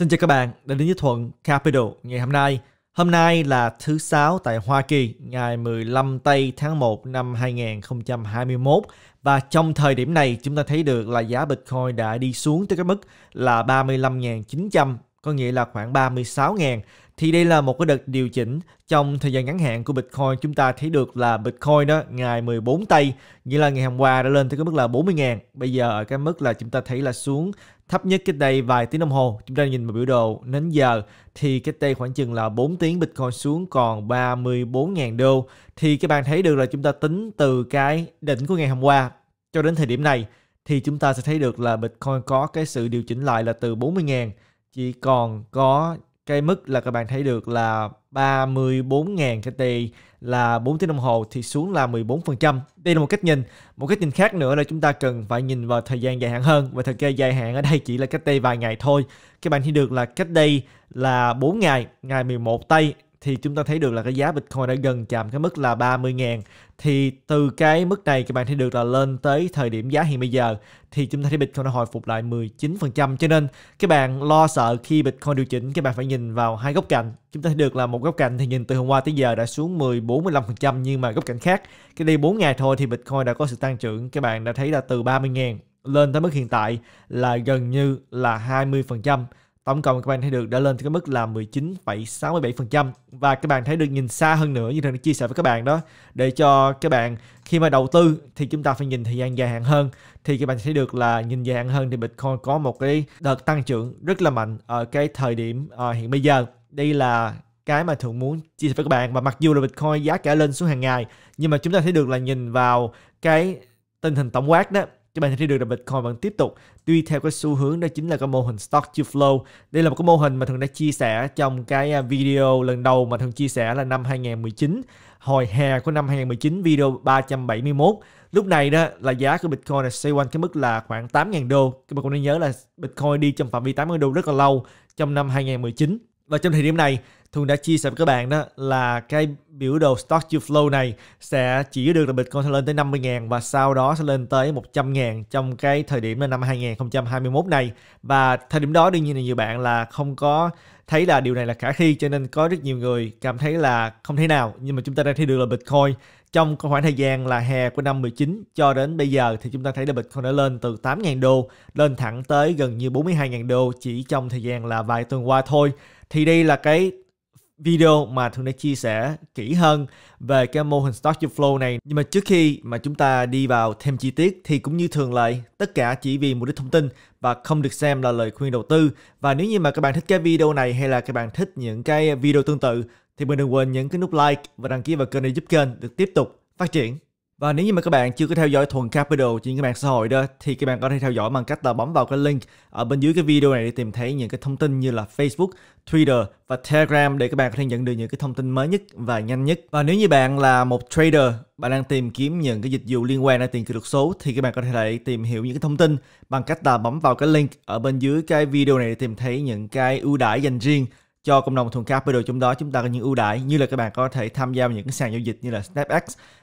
Xin chào các bạn đã đến với Thuận Capital ngày hôm nay. Hôm nay là thứ Sáu tại Hoa Kỳ, ngày 15 tây tháng 1 năm 2021. Và trong thời điểm này chúng ta thấy được là giá Bitcoin đã đi xuống tới cái mức là 35.900, có nghĩa là khoảng 36.000 thì đây là một cái đợt điều chỉnh trong thời gian ngắn hạn của Bitcoin chúng ta thấy được là Bitcoin đó ngày 14 tây nghĩa là ngày hôm qua đã lên tới cái mức là 40 000 bây giờ ở cái mức là chúng ta thấy là xuống thấp nhất cách đây vài tiếng đồng hồ chúng ta nhìn vào biểu đồ đến giờ thì cách đây khoảng chừng là 4 tiếng Bitcoin xuống còn 34.000 đô thì các bạn thấy được là chúng ta tính từ cái đỉnh của ngày hôm qua cho đến thời điểm này thì chúng ta sẽ thấy được là Bitcoin có cái sự điều chỉnh lại là từ 40.000 chỉ còn có cái mức là các bạn thấy được là 34.000 KT là 4 tiếng đồng hồ thì xuống là 14%. Đây là một cách nhìn. Một cách nhìn khác nữa là chúng ta cần phải nhìn vào thời gian dài hạn hơn. Và thời gian dài hạn ở đây chỉ là cách đây vài ngày thôi. Các bạn thấy được là cách đây là 4 ngày, ngày 11 tây thì chúng ta thấy được là cái giá Bitcoin đã gần chạm cái mức là 30 ngàn thì từ cái mức này các bạn thấy được là lên tới thời điểm giá hiện bây giờ thì chúng ta thấy Bitcoin đã hồi phục lại 19% cho nên các bạn lo sợ khi Bitcoin điều chỉnh các bạn phải nhìn vào hai góc cạnh chúng ta thấy được là một góc cạnh thì nhìn từ hôm qua tới giờ đã xuống 10 45% nhưng mà góc cạnh khác cái đây 4 ngày thôi thì Bitcoin đã có sự tăng trưởng các bạn đã thấy là từ 30 ngàn lên tới mức hiện tại là gần như là 20% Tổng cộng các bạn thấy được đã lên tới cái mức là 19,67% và các bạn thấy được nhìn xa hơn nữa như thường đã chia sẻ với các bạn đó để cho các bạn khi mà đầu tư thì chúng ta phải nhìn thời gian dài hạn hơn thì các bạn thấy được là nhìn dài hạn hơn thì Bitcoin có một cái đợt tăng trưởng rất là mạnh ở cái thời điểm ờ, hiện bây giờ. Đây là cái mà thường muốn chia sẻ với các bạn và mặc dù là Bitcoin giá cả lên xuống hàng ngày nhưng mà chúng ta thấy được là nhìn vào cái tình hình tổng quát đó các bạn thấy được là Bitcoin vẫn tiếp tục tuy theo cái xu hướng đó chính là cái mô hình stock to flow. Đây là một cái mô hình mà thường đã chia sẻ trong cái à, video lần đầu mà thường chia sẻ là năm 2019 hồi hè của năm 2019 video 371 lúc này đó là giá của Bitcoin là xoay quanh cái mức là khoảng 8.000 đô các bạn cũng nên nhớ là Bitcoin đi trong phạm vi 8.000 đô rất là lâu trong năm 2019 và trong thời điểm này Thuần đã chia sẻ với các bạn đó là cái biểu đồ Stock to Flow này sẽ chỉ được là Bitcoin sẽ lên tới 50 ngàn và sau đó sẽ lên tới 100 ngàn trong cái thời điểm là năm 2021 này và thời điểm đó đương nhiên là nhiều bạn là không có thấy là điều này là khả thi cho nên có rất nhiều người cảm thấy là không thể nào nhưng mà chúng ta đang thấy được là Bitcoin trong khoảng thời gian là hè của năm 19 cho đến bây giờ thì chúng ta thấy là Bitcoin đã lên từ 8.000 đô lên thẳng tới gần như 42.000 đô chỉ trong thời gian là vài tuần qua thôi thì đây là cái video mà Thường đã chia sẻ kỹ hơn về cái mô hình Stock to Flow này. Nhưng mà trước khi mà chúng ta đi vào thêm chi tiết thì cũng như thường lệ, tất cả chỉ vì mục đích thông tin và không được xem là lời khuyên đầu tư. Và nếu như mà các bạn thích cái video này hay là các bạn thích những cái video tương tự thì mình đừng quên nhấn cái nút like và đăng ký vào kênh để giúp kênh được tiếp tục phát triển. Và nếu như mà các bạn chưa có theo dõi Thuần Capital trên các mạng xã hội đó thì các bạn có thể theo dõi bằng cách là bấm vào cái link ở bên dưới cái video này để tìm thấy những cái thông tin như là Facebook, Twitter và Telegram để các bạn có thể nhận được những cái thông tin mới nhất và nhanh nhất. Và nếu như bạn là một trader, bạn đang tìm kiếm những cái dịch vụ liên quan đến tiền kỹ thuật số thì các bạn có thể tìm hiểu những cái thông tin bằng cách là bấm vào cái link ở bên dưới cái video này để tìm thấy những cái ưu đãi dành riêng cho cộng đồng thuần capital trong đó chúng ta có những ưu đãi như là các bạn có thể tham gia vào những cái sàn giao dịch như là SnapX,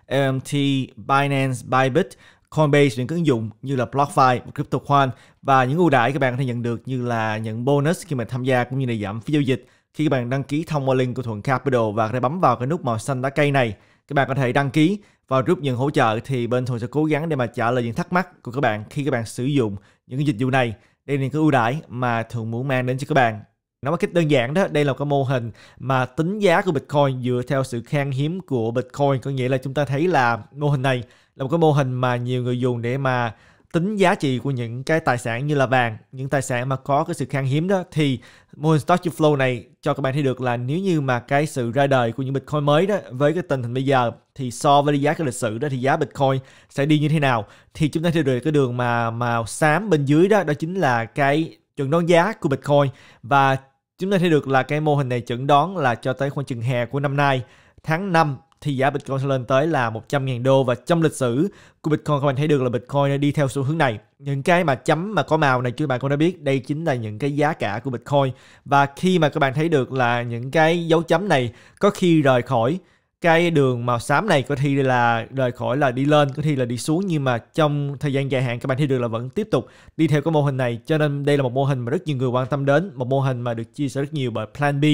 MT, Binance, Bybit, Coinbase những ứng dụng như là BlockFi, CryptoQuant và những ưu đãi các bạn có thể nhận được như là những bonus khi mà tham gia cũng như là giảm phí giao dịch khi các bạn đăng ký thông qua link của Thuận Capital và có bấm vào cái nút màu xanh lá cây này các bạn có thể đăng ký và rút những hỗ trợ thì bên Thuận sẽ cố gắng để mà trả lời những thắc mắc của các bạn khi các bạn sử dụng những dịch vụ này đây là những cái ưu đãi mà Thuận muốn mang đến cho các bạn Nói một cách đơn giản đó, đây là một cái mô hình mà tính giá của Bitcoin dựa theo sự khan hiếm của Bitcoin. Có nghĩa là chúng ta thấy là mô hình này là một cái mô hình mà nhiều người dùng để mà tính giá trị của những cái tài sản như là vàng, những tài sản mà có cái sự khan hiếm đó thì mô hình stock to flow này cho các bạn thấy được là nếu như mà cái sự ra đời của những Bitcoin mới đó với cái tình hình bây giờ thì so với giá cái lịch sử đó thì giá Bitcoin sẽ đi như thế nào thì chúng ta thấy được cái đường mà màu xám bên dưới đó đó chính là cái chuẩn đoán giá của Bitcoin và Chúng ta thấy được là cái mô hình này chẩn đoán là cho tới khoảng chừng hè của năm nay, tháng 5 thì giá Bitcoin sẽ lên tới là 100.000 đô và trong lịch sử của Bitcoin các bạn thấy được là Bitcoin đi theo xu hướng này. Những cái mà chấm mà có màu này các bạn cũng đã biết đây chính là những cái giá cả của Bitcoin và khi mà các bạn thấy được là những cái dấu chấm này có khi rời khỏi cái đường màu xám này có khi là rời khỏi là đi lên có khi là đi xuống nhưng mà trong thời gian dài hạn các bạn thấy được là vẫn tiếp tục đi theo cái mô hình này cho nên đây là một mô hình mà rất nhiều người quan tâm đến một mô hình mà được chia sẻ rất nhiều bởi Plan B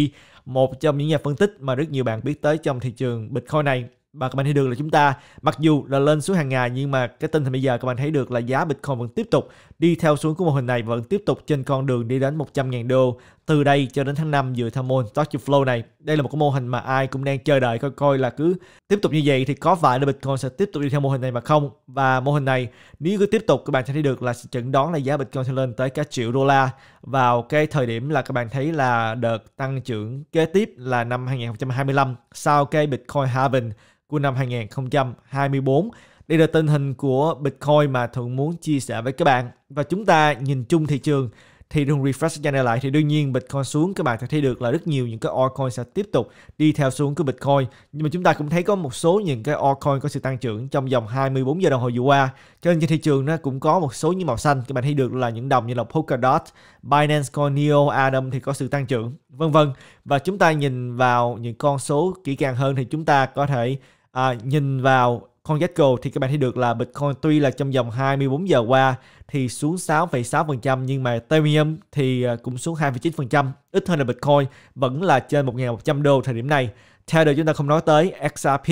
một trong những nhà phân tích mà rất nhiều bạn biết tới trong thị trường Bitcoin này và các bạn thấy được là chúng ta mặc dù là lên xuống hàng ngày nhưng mà cái tin thì bây giờ các bạn thấy được là giá Bitcoin vẫn tiếp tục đi theo xuống của mô hình này vẫn tiếp tục trên con đường đi đến 100.000 đô từ đây cho đến tháng 5 dựa theo môn Stock to Flow này. Đây là một cái mô hình mà ai cũng đang chờ đợi coi coi là cứ tiếp tục như vậy thì có phải là Bitcoin sẽ tiếp tục đi theo mô hình này mà không? Và mô hình này nếu cứ tiếp tục các bạn sẽ thấy được là sẽ chẩn đoán là giá Bitcoin sẽ lên tới cả triệu đô la vào cái thời điểm là các bạn thấy là đợt tăng trưởng kế tiếp là năm 2025 sau cái Bitcoin halving của năm 2024. Đây là tình hình của Bitcoin mà Thuận muốn chia sẻ với các bạn. Và chúng ta nhìn chung thị trường thì rung refresh channel lại thì đương nhiên Bitcoin xuống các bạn sẽ thấy được là rất nhiều những cái altcoin sẽ tiếp tục đi theo xuống của Bitcoin nhưng mà chúng ta cũng thấy có một số những cái altcoin có sự tăng trưởng trong vòng 24 giờ đồng hồ vừa qua cho nên trên thị trường nó cũng có một số những màu xanh các bạn thấy được là những đồng như là Polkadot, Binance Coin Neo, Atom thì có sự tăng trưởng vân vân và chúng ta nhìn vào những con số kỹ càng hơn thì chúng ta có thể à, nhìn vào CoinGecko thì các bạn thấy được là Bitcoin tuy là trong vòng 24 giờ qua thì xuống 6,6% nhưng mà Ethereum thì à, cũng xuống 2,9%, ít hơn là Bitcoin, vẫn là trên 1.100 đô thời điểm này. Tether chúng ta không nói tới, XRP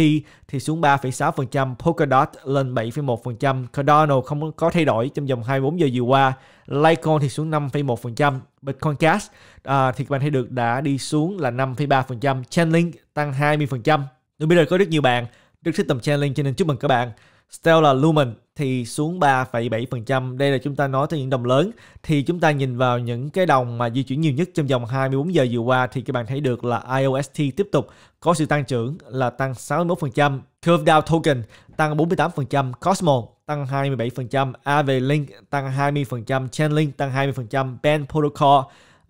thì xuống 3,6%, Polkadot lên 7,1%, Cardano không có thay đổi trong vòng 24 giờ vừa qua, Litecoin thì xuống 5,1%, Bitcoin Cash à, thì các bạn thấy được đã đi xuống là 5,3%, Chainlink tăng 20%. Tôi biết là có rất nhiều bạn Đức System Challenge cho nên chúc mừng các bạn. Stellar Lumen thì xuống 3,7%. Đây là chúng ta nói tới những đồng lớn. Thì chúng ta nhìn vào những cái đồng mà di chuyển nhiều nhất trong vòng 24 giờ vừa qua thì các bạn thấy được là IOST tiếp tục có sự tăng trưởng là tăng 61%. Curve Dow Token tăng 48%. Cosmo tăng 27%. AV-Link tăng 20%. Chainlink tăng 20%. Band Protocol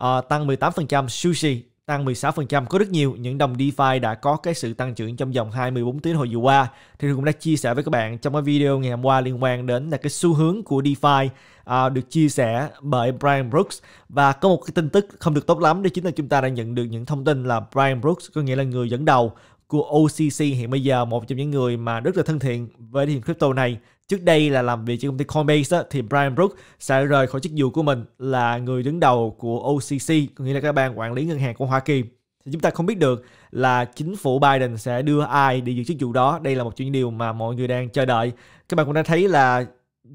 uh, tăng 18%. Sushi tăng 16%. Có rất nhiều những đồng DeFi đã có cái sự tăng trưởng trong vòng 24 tiếng hồi vừa qua. Thì tôi cũng đã chia sẻ với các bạn trong cái video ngày hôm qua liên quan đến là cái xu hướng của DeFi à, được chia sẻ bởi Brian Brooks và có một cái tin tức không được tốt lắm đó chính là chúng ta đã nhận được những thông tin là Brian Brooks có nghĩa là người dẫn đầu của OCC hiện bây giờ một trong những người mà rất là thân thiện với thị trường crypto này trước đây là làm việc cho công ty Coinbase đó, thì Brian Brook sẽ rời khỏi chức vụ của mình là người đứng đầu của OCC, có nghĩa là các ban quản lý ngân hàng của Hoa Kỳ. Thì chúng ta không biết được là chính phủ Biden sẽ đưa ai để giữ chức vụ đó. Đây là một chuyện điều mà mọi người đang chờ đợi. Các bạn cũng đã thấy là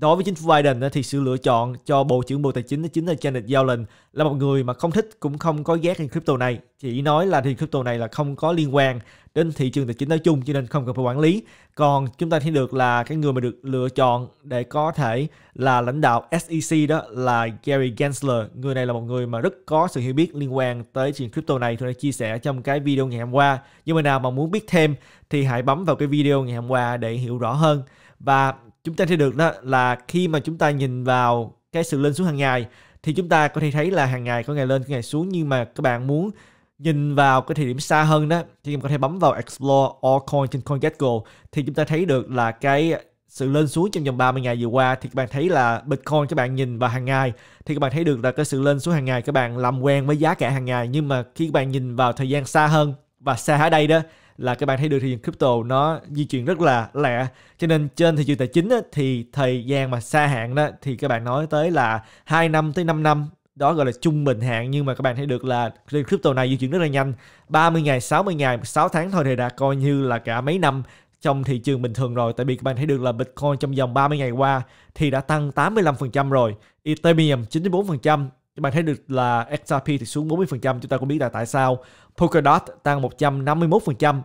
đối với chính phủ Biden thì sự lựa chọn cho Bộ trưởng Bộ Tài chính đó chính là Janet Yellen là một người mà không thích cũng không có ghét tiền crypto này. Chỉ nói là thì crypto này là không có liên quan đến thị trường tài chính nói chung cho nên không cần phải quản lý. Còn chúng ta thấy được là cái người mà được lựa chọn để có thể là lãnh đạo SEC đó là Gary Gensler. Người này là một người mà rất có sự hiểu biết liên quan tới chuyện crypto này. Tôi đã chia sẻ trong cái video ngày hôm qua. Nhưng mà nào mà muốn biết thêm thì hãy bấm vào cái video ngày hôm qua để hiểu rõ hơn. Và chúng ta thấy được đó là khi mà chúng ta nhìn vào cái sự lên xuống hàng ngày thì chúng ta có thể thấy là hàng ngày có ngày lên có ngày xuống nhưng mà các bạn muốn nhìn vào cái thời điểm xa hơn đó thì mình có thể bấm vào explore all coin trên CoinGecko thì chúng ta thấy được là cái sự lên xuống trong vòng 30 ngày vừa qua thì các bạn thấy là Bitcoin các bạn nhìn vào hàng ngày thì các bạn thấy được là cái sự lên xuống hàng ngày các bạn làm quen với giá cả hàng ngày nhưng mà khi các bạn nhìn vào thời gian xa hơn và xa ở đây đó là các bạn thấy được thị trường crypto nó di chuyển rất là lẹ cho nên trên thị trường tài chính á, thì thời gian mà xa hạn đó thì các bạn nói tới là 2 năm tới 5 năm đó gọi là trung bình hạn nhưng mà các bạn thấy được là crypto này di chuyển rất là nhanh 30 ngày 60 ngày 6 tháng thôi thì đã coi như là cả mấy năm trong thị trường bình thường rồi tại vì các bạn thấy được là Bitcoin trong vòng 30 ngày qua thì đã tăng 85% rồi Ethereum 94% các bạn thấy được là XRP thì xuống 40%, chúng ta cũng biết là tại sao. Polkadot tăng 151%,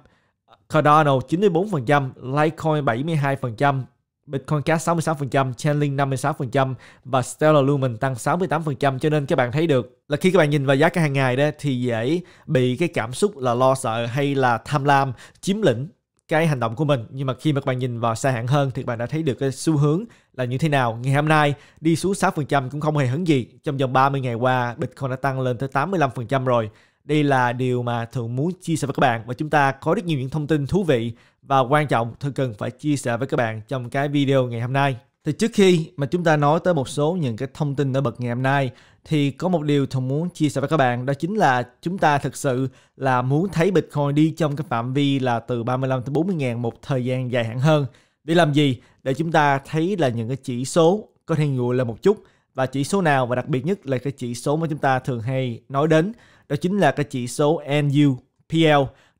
Cardano 94%, Litecoin 72%, Bitcoin Cash 66%, Chainlink 56% và Stellar Lumen tăng 68% cho nên các bạn thấy được là khi các bạn nhìn vào giá cả hàng ngày đó thì dễ bị cái cảm xúc là lo sợ hay là tham lam chiếm lĩnh cái hành động của mình nhưng mà khi mà các bạn nhìn vào xa hạn hơn thì các bạn đã thấy được cái xu hướng là như thế nào ngày hôm nay đi xuống 6% cũng không hề hứng gì trong vòng 30 ngày qua Bitcoin đã tăng lên tới 85% rồi đây là điều mà thường muốn chia sẻ với các bạn và chúng ta có rất nhiều những thông tin thú vị và quan trọng thường cần phải chia sẻ với các bạn trong cái video ngày hôm nay thì trước khi mà chúng ta nói tới một số những cái thông tin nổi bật ngày hôm nay thì có một điều Thùng muốn chia sẻ với các bạn đó chính là chúng ta thực sự là muốn thấy Bitcoin đi trong cái phạm vi là từ 35 tới 40 ngàn một thời gian dài hạn hơn. Để làm gì? Để chúng ta thấy là những cái chỉ số có thể ngồi lên một chút và chỉ số nào và đặc biệt nhất là cái chỉ số mà chúng ta thường hay nói đến đó chính là cái chỉ số NUPL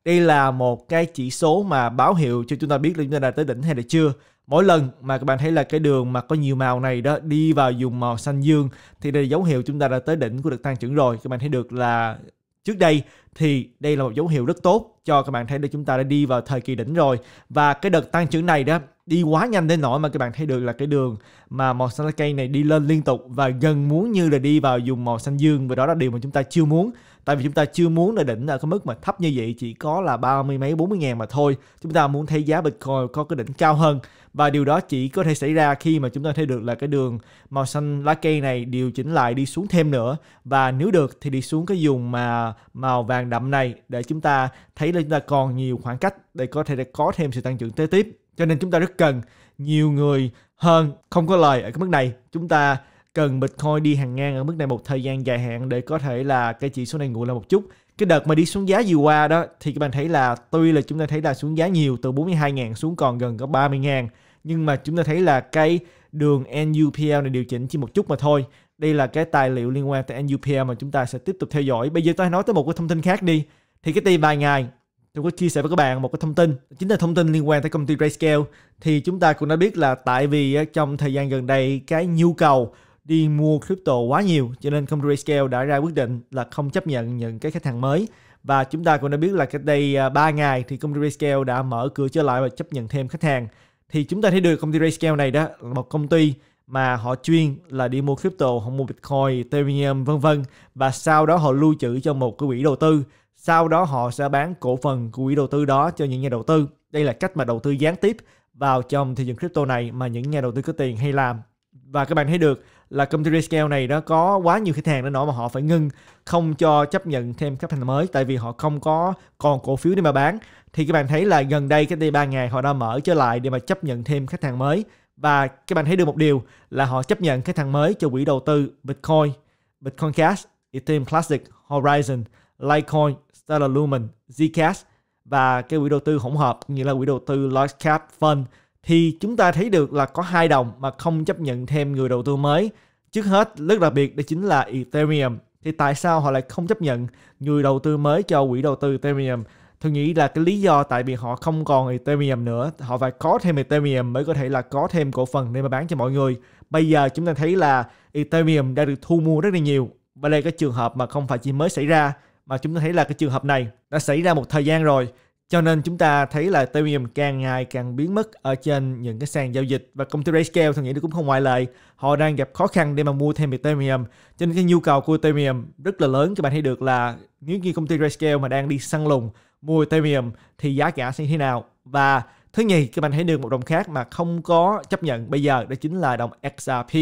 đây là một cái chỉ số mà báo hiệu cho chúng ta biết là chúng ta đã tới đỉnh hay là chưa. Mỗi lần mà các bạn thấy là cái đường mà có nhiều màu này đó đi vào dùng màu xanh dương thì đây là dấu hiệu chúng ta đã tới đỉnh của đợt tăng trưởng rồi. Các bạn thấy được là trước đây thì đây là một dấu hiệu rất tốt cho các bạn thấy là chúng ta đã đi vào thời kỳ đỉnh rồi và cái đợt tăng trưởng này đó đi quá nhanh đến nỗi mà các bạn thấy được là cái đường mà màu xanh lá cây này đi lên liên tục và gần muốn như là đi vào dùng màu xanh dương và đó là điều mà chúng ta chưa muốn tại vì chúng ta chưa muốn là đỉnh ở cái mức mà thấp như vậy chỉ có là ba mươi mấy bốn mươi ngàn mà thôi chúng ta muốn thấy giá Bitcoin có cái đỉnh cao hơn và điều đó chỉ có thể xảy ra khi mà chúng ta thấy được là cái đường màu xanh lá cây này điều chỉnh lại đi xuống thêm nữa và nếu được thì đi xuống cái vùng mà màu vàng đậm này để chúng ta thấy là chúng ta còn nhiều khoảng cách để có thể có thêm sự tăng trưởng kế tiếp cho nên chúng ta rất cần nhiều người hơn không có lời ở cái mức này. Chúng ta cần Bitcoin đi hàng ngang ở mức này một thời gian dài hạn để có thể là cái chỉ số này nguội lại một chút. Cái đợt mà đi xuống giá vừa qua đó thì các bạn thấy là tuy là chúng ta thấy là xuống giá nhiều từ 42.000 xuống còn gần có 30.000 nhưng mà chúng ta thấy là cái đường NUPL này điều chỉnh chỉ một chút mà thôi. Đây là cái tài liệu liên quan tới NUPL mà chúng ta sẽ tiếp tục theo dõi. Bây giờ tôi nói tới một cái thông tin khác đi. Thì cái tiền vài e ngày tôi có chia sẻ với các bạn một cái thông tin chính là thông tin liên quan tới công ty Grayscale thì chúng ta cũng đã biết là tại vì trong thời gian gần đây cái nhu cầu đi mua crypto quá nhiều cho nên công ty Grayscale đã ra quyết định là không chấp nhận những cái khách hàng mới và chúng ta cũng đã biết là cách đây 3 à, ngày thì công ty Grayscale đã mở cửa trở lại và chấp nhận thêm khách hàng thì chúng ta thấy được công ty Grayscale này đó là một công ty mà họ chuyên là đi mua crypto, họ mua Bitcoin, Ethereum vân vân và sau đó họ lưu trữ cho một cái quỹ đầu tư sau đó họ sẽ bán cổ phần của quỹ đầu tư đó cho những nhà đầu tư. Đây là cách mà đầu tư gián tiếp vào trong thị trường crypto này mà những nhà đầu tư có tiền hay làm. Và các bạn thấy được là công ty Rescale này đó có quá nhiều khách hàng đến nỗi mà họ phải ngưng không cho chấp nhận thêm khách hàng mới tại vì họ không có còn cổ phiếu để mà bán. Thì các bạn thấy là gần đây cái đây 3 ngày họ đã mở trở lại để mà chấp nhận thêm khách hàng mới. Và các bạn thấy được một điều là họ chấp nhận khách hàng mới cho quỹ đầu tư Bitcoin, Bitcoin Cash, Ethereum Classic, Horizon, Litecoin, đó là Lumen, Zcash và cái quỹ đầu tư hỗn hợp như là quỹ đầu tư Large Cap Fund thì chúng ta thấy được là có hai đồng mà không chấp nhận thêm người đầu tư mới. Trước hết, rất đặc biệt đó chính là Ethereum. Thì tại sao họ lại không chấp nhận người đầu tư mới cho quỹ đầu tư Ethereum? Tôi nghĩ là cái lý do tại vì họ không còn Ethereum nữa, họ phải có thêm Ethereum mới có thể là có thêm cổ phần để mà bán cho mọi người. Bây giờ chúng ta thấy là Ethereum đã được thu mua rất là nhiều và đây là cái trường hợp mà không phải chỉ mới xảy ra mà chúng ta thấy là cái trường hợp này đã xảy ra một thời gian rồi cho nên chúng ta thấy là Ethereum càng ngày càng biến mất ở trên những cái sàn giao dịch và công ty RayScale tôi nghĩ nó cũng không ngoại lệ. Họ đang gặp khó khăn để mà mua thêm Ethereum cho nên cái nhu cầu của Ethereum rất là lớn. Các bạn thấy được là nếu như công ty RayScale mà đang đi săn lùng mua Ethereum thì giá cả sẽ như thế nào. Và thứ nhì các bạn thấy được một đồng khác mà không có chấp nhận bây giờ đó chính là đồng XRP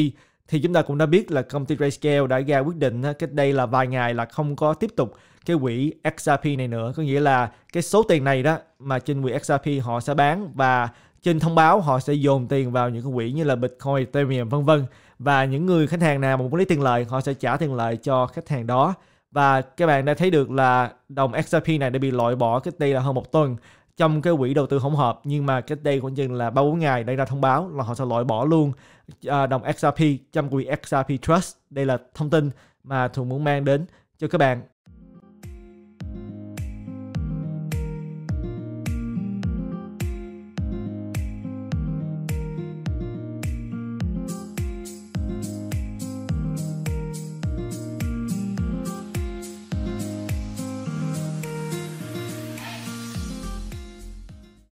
thì chúng ta cũng đã biết là công ty Grayscale đã ra quyết định cách đây là vài ngày là không có tiếp tục cái quỹ XRP này nữa có nghĩa là cái số tiền này đó mà trên quỹ XRP họ sẽ bán và trên thông báo họ sẽ dồn tiền vào những cái quỹ như là Bitcoin, Ethereum vân vân và những người khách hàng nào mà muốn lấy tiền lợi họ sẽ trả tiền lợi cho khách hàng đó và các bạn đã thấy được là đồng XRP này đã bị loại bỏ cách đây là hơn một tuần trong cái quỹ đầu tư hỗn hợp nhưng mà cách đây khoảng chừng là ba bốn ngày đây ra thông báo là họ sẽ loại bỏ luôn à, đồng XRP trong quỹ XRP Trust đây là thông tin mà thường muốn mang đến cho các bạn